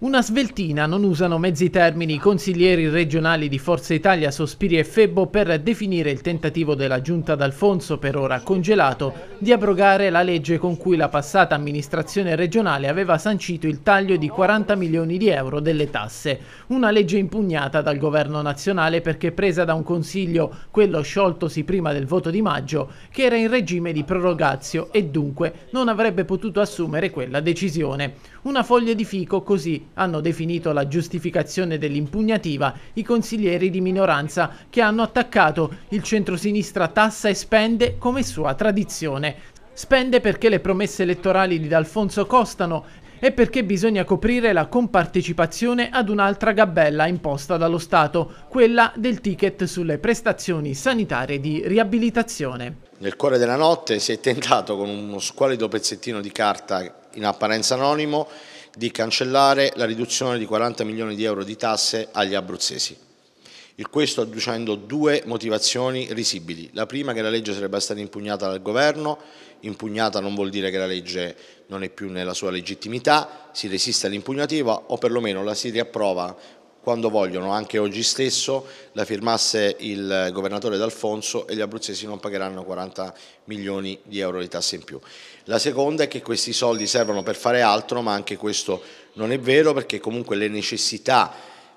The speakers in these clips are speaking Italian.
Una sveltina non usano mezzi termini i consiglieri regionali di Forza Italia Sospiri e Febbo per definire il tentativo della giunta d'Alfonso, per ora congelato, di abrogare la legge con cui la passata amministrazione regionale aveva sancito il taglio di 40 milioni di euro delle tasse. Una legge impugnata dal governo nazionale perché presa da un consiglio, quello scioltosi prima del voto di maggio, che era in regime di prorogazio e dunque non avrebbe potuto assumere quella decisione. Una foglia di fico così hanno definito la giustificazione dell'impugnativa i consiglieri di minoranza che hanno attaccato il centrosinistra tassa e spende come sua tradizione. Spende perché le promesse elettorali di D'Alfonso costano e perché bisogna coprire la compartecipazione ad un'altra gabella imposta dallo Stato, quella del ticket sulle prestazioni sanitarie di riabilitazione. Nel cuore della notte si è tentato con uno squalido pezzettino di carta in apparenza anonimo di cancellare la riduzione di 40 milioni di euro di tasse agli abruzzesi. Il questo adducendo due motivazioni risibili. La prima che la legge sarebbe stata impugnata dal governo, impugnata non vuol dire che la legge non è più nella sua legittimità, si resiste all'impugnativa o perlomeno la si riapprova quando vogliono, anche oggi stesso la firmasse il governatore D'Alfonso e gli abruzzesi non pagheranno 40 milioni di euro di tasse in più. La seconda è che questi soldi servono per fare altro, ma anche questo non è vero perché comunque le necessità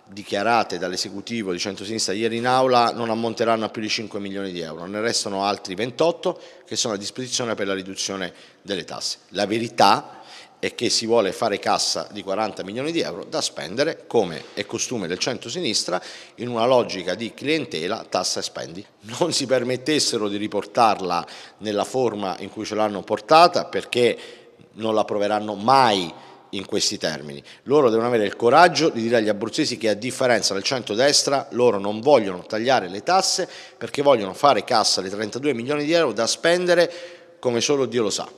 dichiarate dall'esecutivo di centrosinistra ieri in aula non ammonteranno a più di 5 milioni di euro, ne restano altri 28 che sono a disposizione per la riduzione delle tasse. La verità è e che si vuole fare cassa di 40 milioni di euro da spendere, come è costume del centro-sinistra, in una logica di clientela tassa e spendi. Non si permettessero di riportarla nella forma in cui ce l'hanno portata perché non la proveranno mai in questi termini. Loro devono avere il coraggio di dire agli abruzzesi che a differenza del centro-destra loro non vogliono tagliare le tasse perché vogliono fare cassa di 32 milioni di euro da spendere come solo Dio lo sa.